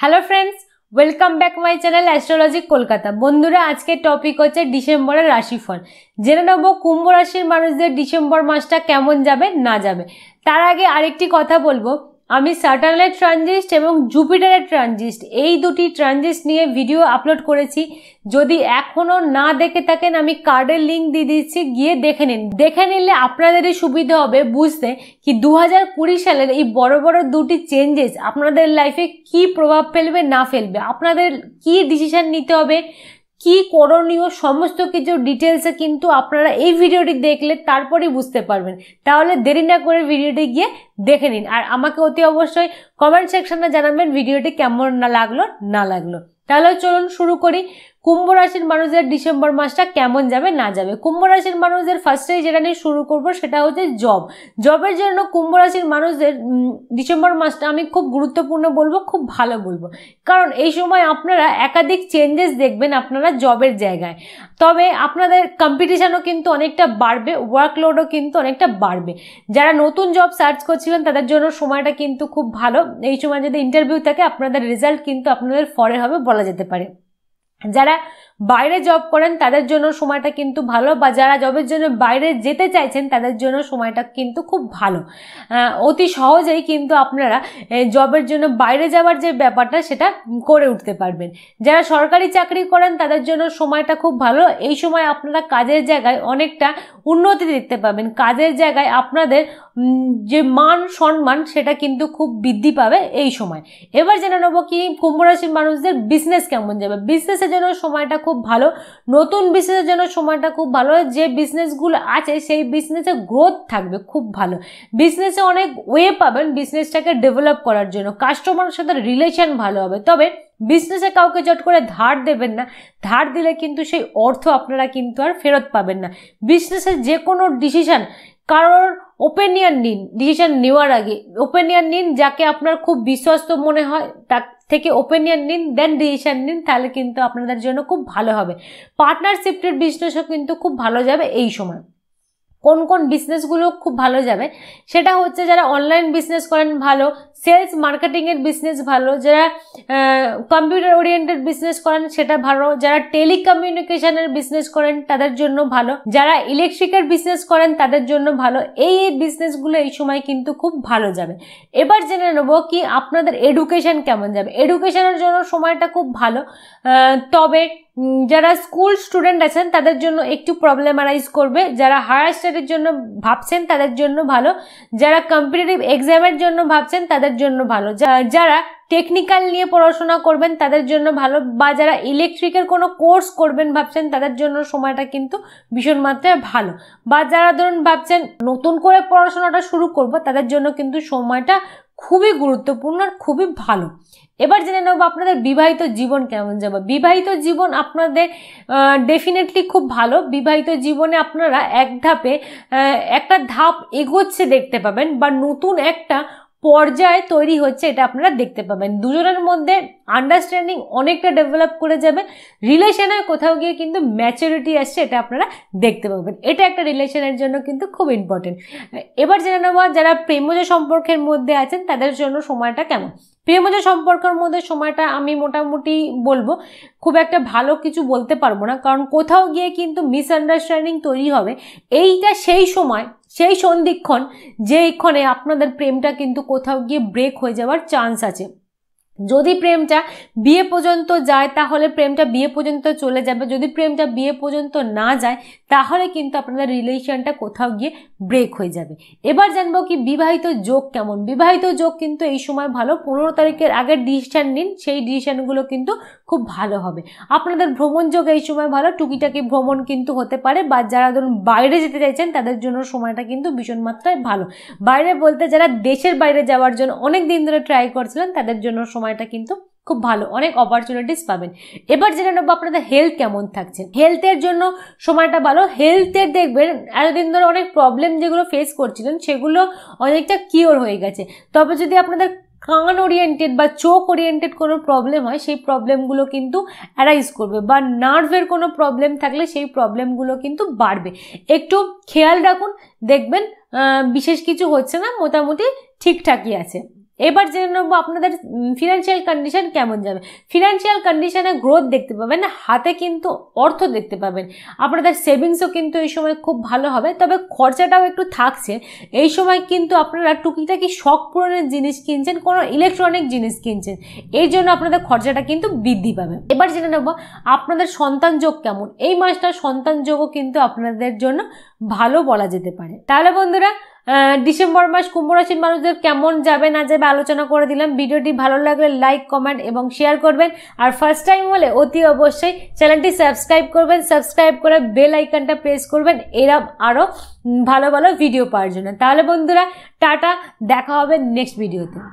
hello friends welcome back my channel astrology Kolkata বন্ধুরা আজকের topic হচ্ছে ডিসেম্বরের রাশিফল জেনে নেব কুম্ভ রাশির মানুষদের ডিসেম্বর মাসটা কেমন যাবে না যাবে তার আগে আরেকটি কথা বলবো আমি স্যাটেলাইট ট্রানজিস্ট এবং জুপিটারের ট্রানজিস্ট এই দুটি ট্রানজিস্ট নিয়ে ভিডিও আপলোড করেছি যদি এখনও না দেখে থাকেন আমি কার্ডের লিঙ্ক দিয়ে দিচ্ছি গিয়ে দেখে নিন দেখে নিলে আপনাদেরই সুবিধা হবে বুঝতে কি দু সালের এই বড় বড় দুটি চেঞ্জেস আপনাদের লাইফে কি প্রভাব ফেলবে না ফেলবে আপনাদের কি ডিসিশন নিতে হবে কি করণীয় সমস্ত কিছু ডিটেলসে কিন্তু আপনারা এই ভিডিওটি দেখলে তারপরেই বুঝতে পারবেন তাহলে দেরি না করে ভিডিওটি গিয়ে দেখে নিন আর আমাকে অতি অবশ্যই কমেন্ট সেকশনে জানাবেন ভিডিওটি কেমন না লাগলো না লাগলো তাহলে চলুন শুরু করি কুম্ভ রাশির মানুষদের ডিসেম্বর মাসটা কেমন যাবে না যাবে কুম্ভ রাশির মানুষদের ফার্স্টে যেটা নিয়ে শুরু করব সেটা হচ্ছে জব জবের জন্য কুম্ভ রাশির মানুষদের ডিসেম্বর মাসটা আমি খুব গুরুত্বপূর্ণ বলবো খুব ভালো বলবো কারণ এই সময় আপনারা একাধিক চেঞ্জেস দেখবেন আপনারা জবের জায়গায় তবে আপনাদের কম্পিটিশানও কিন্তু অনেকটা বাড়বে ওয়ার্কলোডও কিন্তু অনেকটা বাড়বে যারা নতুন জব সার্চ করছিলেন তাদের জন্য সময়টা কিন্তু খুব ভালো এই সময় যদি ইন্টারভিউ থাকে আপনাদের রেজাল্ট কিন্তু আপনাদের ফরে হবে বলা যেতে পারে 现在。বাইরে জব করেন তাদের জন্য সময়টা কিন্তু ভালো বা যারা জবের জন্য বাইরে যেতে চাইছেন তাদের জন্য সময়টা কিন্তু খুব ভালো অতি সহজেই কিন্তু আপনারা জবের জন্য বাইরে যাওয়ার যে ব্যাপারটা সেটা করে উঠতে পারবেন যারা সরকারি চাকরি করেন তাদের জন্য সময়টা খুব ভালো এই সময় আপনারা কাজের জায়গায় অনেকটা উন্নতি দেখতে পাবেন কাজের জায়গায় আপনাদের যে মান সম্মান সেটা কিন্তু খুব বৃদ্ধি পাবে এই সময় এবার জেনে নেবো কি কুম্ভরাশির মানুষদের বিজনেস কেমন যাবে বিজনেসের জন্য সময়টা খুব ভালো নতুন বিজনেসের জন্য সময়টা খুব ভালো যে বিজনেসগুলো আছে সেই বিজনেসে গ্রোথ থাকবে খুব ভালো বিজনেসে অনেক ওয়ে পাবেন বিজনেসটাকে ডেভেলপ করার জন্য কাস্টমারের সাথে রিলেশন ভালো হবে তবে বিজনেসে কাউকে জট করে ধার দেবেন না ধার দিলে কিন্তু সেই অর্থ আপনারা কিন্তু আর ফেরত পাবেন না বিজনেসের যে কোনো ডিসিশান কারোর ওপেনিয়ন নিন ডিসিশান নেওয়ার আগে ওপেনিয়ন নিন যাকে আপনার খুব বিশ্বস্ত মনে হয় তা থেকে ওপিনিয়ন নিন দেন ডিসিশান নিন তাহলে কিন্তু আপনাদের জন্য খুব ভালো হবে পার্টনারশিপটির বিজনেসও কিন্তু খুব ভালো যাবে এই সময় কোন কোন বিজনেসগুলো খুব ভালো যাবে সেটা হচ্ছে যারা অনলাইন বিজনেস করেন ভালো সেলস মার্কেটিংয়ের বিজনেস ভালো যারা কম্পিউটার ওরিয়েন্টেড বিজনেস করেন সেটা ভালো যারা টেলিকমিউনিকেশনের বিজনেস করেন তাদের জন্য ভালো যারা ইলেকট্রিকের বিজনেস করেন তাদের জন্য ভালো এই এই বিজনেসগুলো এই সময় কিন্তু খুব ভালো যাবে এবার জেনে নেব কি আপনাদের এডুকেশন কেমন যাবে এডুকেশানের জন্য সময়টা খুব ভালো তবে যারা স্কুল স্টুডেন্ট আছেন তাদের জন্য একটু প্রবলেম আরাইজ করবে যারা হায়ার স্টাডির জন্য ভাবছেন তাদের জন্য ভালো যারা কম্পিটিটিভ এক্সামের জন্য ভাবছেন তাদের জন্য ভালো যারা টেকনিক্যাল নিয়ে পড়াশোনা করবেন তাদের জন্য ভালো বা যারা ইলেকট্রিকের কোনো কোর্স করবেন ভাবছেন তাদের জন্য সময়টা কিন্তু ভীষণ মাত্রায় ভালো বা যারা ধরুন ভাবছেন নতুন করে পড়াশোনাটা শুরু করব তাদের জন্য কিন্তু সময়টা খুবই গুরুত্বপূর্ণ আর খুবই ভালো এবার জেনে নেব আপনাদের বিবাহিত জীবন কেমন যাবে বিবাহিত জীবন আপনাদের ডেফিনেটলি খুব ভালো বিবাহিত জীবনে আপনারা এক ধাপে একটা ধাপ এগোচ্ছে দেখতে পাবেন বা নতুন একটা পর্যায়ে তৈরি হচ্ছে এটা আপনারা দেখতে পাবেন দুজনের মধ্যে আন্ডারস্ট্যান্ডিং অনেকটা ডেভেলপ করে যাবে রিলেশনে কোথাও গিয়ে কিন্তু ম্যাচুরিটি আসছে এটা আপনারা দেখতে পাবেন এটা একটা রিলেশনের জন্য কিন্তু খুব ইম্পর্টেন্ট এবার জেনে নেওয়া যারা প্রেমজ সম্পর্কের মধ্যে আছেন তাদের জন্য সময়টা কেমন প্রেমজ সম্পর্কের মধ্যে সময়টা আমি মোটামুটি বলবো খুব একটা ভালো কিছু বলতে পারবো না কারণ কোথাও গিয়ে কিন্তু মিসআন্ডারস্ট্যান্ডিং তৈরি হবে এইটা সেই সময় সেই সন্ধিক্ষণ যেইক্ষণে আপনাদের প্রেমটা কিন্তু কোথাও গিয়ে ব্রেক হয়ে যাওয়ার চান্স আছে যদি প্রেমটা বিয়ে পর্যন্ত যায় তাহলে প্রেমটা বিয়ে পর্যন্ত চলে যাবে যদি প্রেমটা বিয়ে পর্যন্ত না যায় তাহলে কিন্তু আপনাদের রিলেশনটা কোথাও গিয়ে ব্রেক হয়ে যাবে এবার জানবো কি বিবাহিত যোগ কেমন বিবাহিত যোগ কিন্তু এই সময় ভালো পনেরো তারিখের আগে ডিসিশান নিন সেই ডিসিশানগুলো কিন্তু খুব ভালো হবে আপনাদের ভ্রমণ যোগ এই সময় ভালো টুকিটাকি ভ্রমণ কিন্তু হতে পারে বা যারা ধরুন বাইরে যেতে চাইছেন তাদের জন্য সময়টা কিন্তু ভীষণ মাত্রায় ভালো বাইরে বলতে যারা দেশের বাইরে যাওয়ার জন্য অনেক দিন ধরে ট্রাই করছিলেন তাদের জন্য সময়টা কিন্তু খুব ভালো অনেক অপরচুনিটিস পাবেন এবার জেনে নেবো আপনাদের হেলথ কেমন থাকছে হেলথের জন্য সময়টা ভালো হেলথের দেখবেন এতদিন ধরে অনেক প্রবলেম যেগুলো ফেস করছিলেন সেগুলো অনেকটা কিওর হয়ে গেছে তবে যদি আপনাদের কান ওরিয়েন্টেড বা চোখ ওরিয়েন্টেড কোনো প্রবলেম হয় সেই প্রবলেমগুলো কিন্তু অ্যারাইজ করবে বা নার্ভের কোনো প্রবলেম থাকলে সেই প্রবলেমগুলো কিন্তু বাড়বে একটু খেয়াল রাখুন দেখবেন বিশেষ কিছু হচ্ছে না মোটামুটি ঠিকঠাকই আছে এবার জেনে নেবো আপনাদের ফিনান্সিয়াল কন্ডিশন কেমন যাবে ফিনান্সিয়াল কন্ডিশনে গ্রোথ দেখতে পাবেন হাতে কিন্তু অর্থ দেখতে পাবেন আপনাদের সেভিংসও কিন্তু এই সময় খুব ভালো হবে তবে খরচাটাও একটু থাকছে এই সময় কিন্তু আপনারা টুকিটাকি শখ পূরণের জিনিস কিনছেন কোনো ইলেকট্রনিক জিনিস কিনছেন এর জন্য আপনাদের খরচাটা কিন্তু বৃদ্ধি পাবে এবার জেনে নেবো আপনাদের সন্তান যোগ কেমন এই মাসটা সন্তান যোগও কিন্তু আপনাদের জন্য ভালো বলা যেতে পারে তাহলে বন্ধুরা ডিসেম্বর মাস কুম্ভ রাশির মানুষদের কেমন যাবে না যাবে আলোচনা করে দিলাম ভিডিওটি ভালো লাগলে লাইক কমেন্ট এবং শেয়ার করবেন আর ফার্স্ট টাইম হলে অতি অবশ্যই চ্যানেলটি সাবস্ক্রাইব করবেন সাবস্ক্রাইব করে বেল আইকনটা প্রেস করবেন এরম আরও ভালো ভালো ভিডিও পাওয়ার জন্য তাহলে বন্ধুরা টাটা দেখা হবে নেক্সট ভিডিওতে